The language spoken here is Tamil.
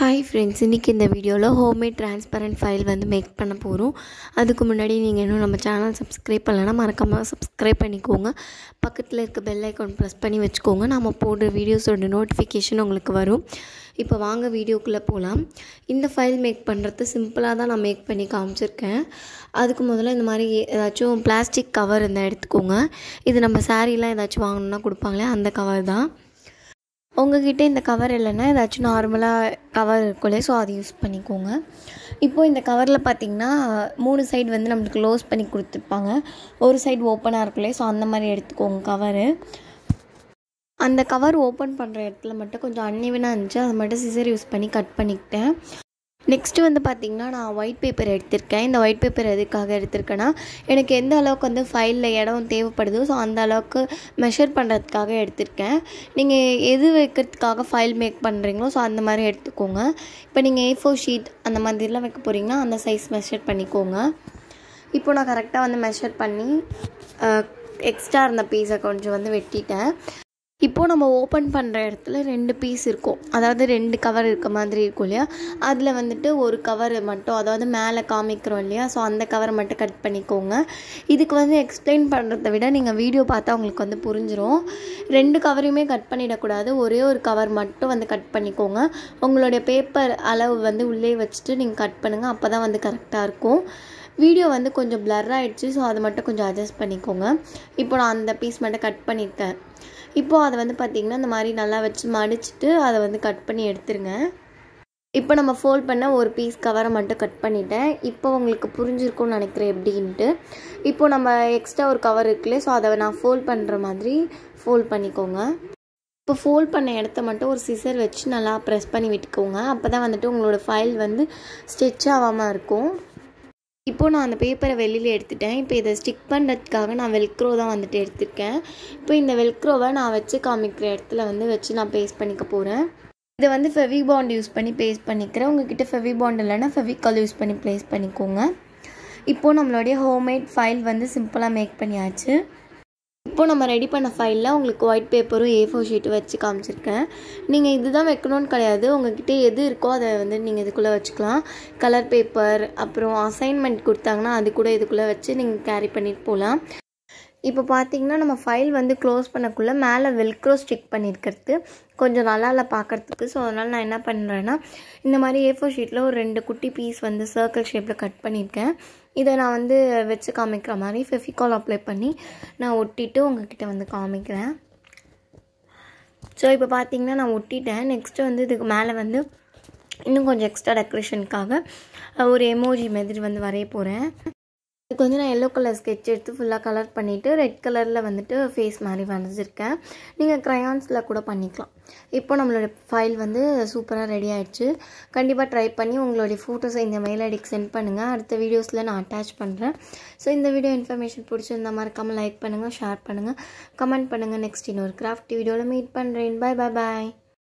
ஹாய் ஃப்ரெண்ட்ஸ் இன்றைக்கி இந்த வீடியோவில் ஹோம்மேட் ட்ரான்ஸ்பரண்ட் ஃபைல் வந்து மேக் பண்ண போகிறோம் அதுக்கு முன்னாடி நீங்கள் இன்னும் நம்ம சேனல் சப்ஸ்கிரைப் பண்ணலைன்னா மறக்காமல் சப்ஸ்கிரைப் பண்ணிக்கோங்க பக்கத்தில் இருக்க பெல் ஐக்கான் ப்ரெஸ் பண்ணி வச்சுக்கோங்க நம்ம போடுற வீடியோஸோட நோட்டிஃபிகேஷன் உங்களுக்கு வரும் இப்போ வாங்க வீடியோக்குள்ளே போகலாம் இந்த ஃபைல் மேக் பண்ணுறது சிம்பிளாக தான் நான் மேக் பண்ணி காமிச்சிருக்கேன் அதுக்கு முதல்ல இந்த மாதிரி ஏதாச்சும் பிளாஸ்டிக் கவர் இருந்தால் எடுத்துக்கோங்க இது நம்ம சாரீலாம் ஏதாச்சும் வாங்கணுன்னா கொடுப்பாங்களே அந்த கவர் தான் உங்ககிட்ட இந்த கவர் இல்லைன்னா ஏதாச்சும் நார்மலாக கவர் இருக்குள்ளே ஸோ அதை யூஸ் பண்ணிக்கோங்க இப்போது இந்த கவரில் பார்த்திங்கன்னா மூணு சைடு வந்து நம்மளுக்கு க்ளோஸ் பண்ணி கொடுத்துருப்பாங்க ஒரு சைடு ஓப்பனாக இருக்குள்ளே ஸோ அந்த மாதிரி எடுத்துக்கோங்க கவரு அந்த கவர் ஓப்பன் பண்ணுற இடத்துல மட்டும் கொஞ்சம் அன்னிவனாக இருந்துச்சு அதை மட்டும் சிசர் யூஸ் பண்ணி கட் பண்ணிக்கிட்டேன் நெக்ஸ்ட்டு வந்து பார்த்திங்கன்னா நான் ஒயிட் பேப்பர் எடுத்திருக்கேன் இந்த ஒயிட் பேப்பர் எதுக்காக எடுத்திருக்கேன்னா எனக்கு எந்த அளவுக்கு வந்து ஃபைலில் இடம் தேவைப்படுதோ ஸோ அந்த அளவுக்கு மெஷர் பண்ணுறதுக்காக எடுத்திருக்கேன் நீங்கள் எது வைக்கிறதுக்காக ஃபைல் மேக் பண்ணுறீங்களோ ஸோ அந்த மாதிரி எடுத்துக்கோங்க இப்போ நீங்கள் ஏ ஃபோர் ஷீட் அந்த மாதிரிலாம் வைக்க போகிறீங்கன்னா அந்த சைஸ் மெஷர் பண்ணிக்கோங்க இப்போ நான் கரெக்டாக வந்து மெஷர் பண்ணி எக்ஸ்ட்ரா இருந்த பீஸை கொஞ்சம் வந்து வெட்டிட்டேன் இப்போது நம்ம ஓப்பன் பண்ணுற இடத்துல ரெண்டு பீஸ் இருக்கும் அதாவது ரெண்டு கவர் இருக்க மாதிரி இருக்கும் இல்லையா அதில் வந்துட்டு ஒரு கவர் மட்டும் அதாவது மேலே காமிக்கிறோம் இல்லையா ஸோ அந்த கவரை மட்டும் கட் பண்ணிக்கோங்க இதுக்கு வந்து எக்ஸ்பிளைன் பண்ணுறத விட நீங்கள் வீடியோ பார்த்தா உங்களுக்கு வந்து புரிஞ்சிடும் ரெண்டு கவரையுமே கட் பண்ணிடக்கூடாது ஒரே ஒரு கவர் மட்டும் வந்து கட் பண்ணிக்கோங்க உங்களுடைய பேப்பர் அளவு வந்து உள்ளே வச்சுட்டு நீங்கள் கட் பண்ணுங்கள் அப்போ தான் வந்து கரெக்டாக இருக்கும் வீடியோ வந்து கொஞ்சம் பிளர் ஆகிடுச்சு ஸோ அதை மட்டும் கொஞ்சம் அட்ஜஸ்ட் பண்ணிக்கோங்க இப்போ நான் அந்த பீஸ் மட்டும் கட் பண்ணியிருக்கேன் இப்போது அதை வந்து பார்த்திங்கன்னா இந்த மாதிரி நல்லா வச்சு மடிச்சுட்டு அதை வந்து கட் பண்ணி எடுத்துருங்க இப்போ நம்ம ஃபோல்ட் பண்ண ஒரு பீஸ் கவரை மட்டும் கட் பண்ணிட்டேன் இப்போ உங்களுக்கு புரிஞ்சிருக்கும்னு நினைக்கிறேன் எப்படின்ட்டு இப்போ நம்ம எக்ஸ்ட்ரா ஒரு கவர் இருக்குல்ல ஸோ அதை நான் ஃபோல்ட் பண்ணுற மாதிரி ஃபோல்ட் பண்ணிக்கோங்க இப்போ ஃபோல்ட் பண்ண இடத்த மட்டும் ஒரு சிசர் வச்சு நல்லா ப்ரெஸ் பண்ணி விட்டுக்கோங்க அப்போ தான் வந்துட்டு உங்களோட ஃபைல் வந்து ஸ்டிச் ஆகாமல் இருக்கும் இப்போது நான் அந்த பேப்பரை வெளியில் எடுத்துட்டேன் இப்போ இதை ஸ்டிக் பண்ணுறதுக்காக நான் வெல்க்ரோ தான் வந்துட்டு எடுத்திருக்கேன் இப்போ இந்த வெல்க்ரோவை நான் வச்சு காமிக்கிற இடத்துல வந்து வச்சு நான் பேஸ்ட் பண்ணிக்க போகிறேன் இதை வந்து ஃபெவி பாண்ட் யூஸ் பண்ணி பேஸ்ட் பண்ணிக்கிறேன் உங்ககிட்ட ஃபெவி பாண்ட் இல்லைன்னா ஃபெவிகால் யூஸ் பண்ணி ப்ளேஸ் பண்ணிக்கோங்க இப்போது நம்மளுடைய ஹோம்மேட் ஃபைல் வந்து சிம்பிளாக மேக் பண்ணியாச்சு இப்போது நம்ம ரெடி பண்ண ஃபைலில் உங்களுக்கு ஒயிட் பேப்பரும் ஏ ஃபோர் ஷீட்டு வச்சு காமிச்சிருக்கேன் நீங்கள் இது தான் வைக்கணும்னு கிடையாது உங்கள்கிட்ட எது இருக்கோ அதை வந்து நீங்கள் இதுக்குள்ளே வச்சுக்கலாம் கலர் பேப்பர் அப்புறம் அசைன்மெண்ட் கொடுத்தாங்கன்னா அது கூட இதுக்குள்ளே வச்சு நீங்கள் கேரி பண்ணிட்டு போகலாம் இப்போ பார்த்திங்கன்னா நம்ம ஃபைல் வந்து க்ளோஸ் பண்ணக்குள்ளே மேலே வெல்க்ரோ ஸ்டிக் பண்ணியிருக்கிறது கொஞ்சம் நல்லா இல்லை பார்க்குறதுக்கு ஸோ அதனால் நான் என்ன பண்ணுறேன்னா இந்த மாதிரி ஏ ஃபோர் ஷீட்டில் ஒரு ரெண்டு குட்டி பீஸ் வந்து சர்க்கிள் ஷேப்பில் கட் பண்ணியிருக்கேன் இதை நான் வந்து வச்சு காமிக்கிற மாதிரி ஃபெஃபிகால் அப்ளை பண்ணி நான் ஒட்டிட்டு உங்ககிட்ட வந்து காமிக்கிறேன் ஸோ இப்போ பார்த்திங்கன்னா நான் ஒட்டிட்டேன் நெக்ஸ்ட்டு வந்து இதுக்கு மேலே வந்து இன்னும் கொஞ்சம் எக்ஸ்ட்ரா டெக்கரேஷனுக்காக ஒரு எமோஜி மாதிரி வந்து வரைய போகிறேன் இதுக்கு வந்து நான் எல்லோ கலர் ஸ்கெட்ச் எடுத்து ஃபுல்லாக கலர் பண்ணிவிட்டு ரெட் கலரில் வந்துட்டு ஃபேஸ் மாதிரி வரைஞ்சிருக்கேன் நீங்கள் க்ரையான்ஸில் கூட பண்ணிக்கலாம் இப்போ நம்மளோட ஃபைல் வந்து சூப்பராக ரெடி ஆகிடுச்சு கண்டிப்பாக ட்ரை பண்ணி உங்களுடைய ஃபோட்டோஸை இந்த மெயில் ஐடிக்கு சென்ட் பண்ணுங்கள் அடுத்த வீடியோஸில் நான் அட்டாச் பண்ணுறேன் ஸோ இந்த வீடியோ இன்ஃபர்மேஷன் பிடிச்சிருந்தா மறக்காமல் லைக் பண்ணுங்கள் ஷேர் பண்ணுங்கள் கமெண்ட் பண்ணுங்கள் நெக்ஸ்ட் இன்னொரு கிராஃப்ட் வீடியோவில் மீட் பண்ணுறேன் பாய் பாய் பாய்